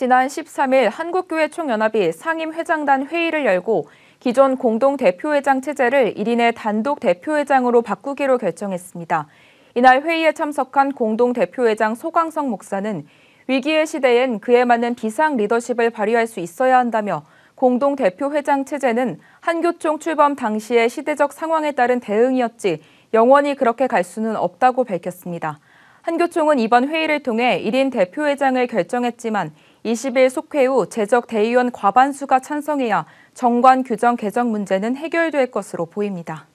지난 13일 한국교회 총연합이 상임회장단 회의를 열고 기존 공동 대표회장 체제를 1인의 단독 대표회장으로 바꾸기로 결정했습니다. 이날 회의에 참석한 공동 대표회장 소광성 목사는 위기의 시대엔 그에 맞는 비상 리더십을 발휘할 수 있어야 한다며 공동 대표회장 체제는 한교총 출범 당시의 시대적 상황에 따른 대응이었지 영원히 그렇게 갈 수는 없다고 밝혔습니다. 한교총은 이번 회의를 통해 1인 대표회장을 결정했지만 20일 속회 후 재적 대의원 과반수가 찬성해야 정관 규정 개정 문제는 해결될 것으로 보입니다.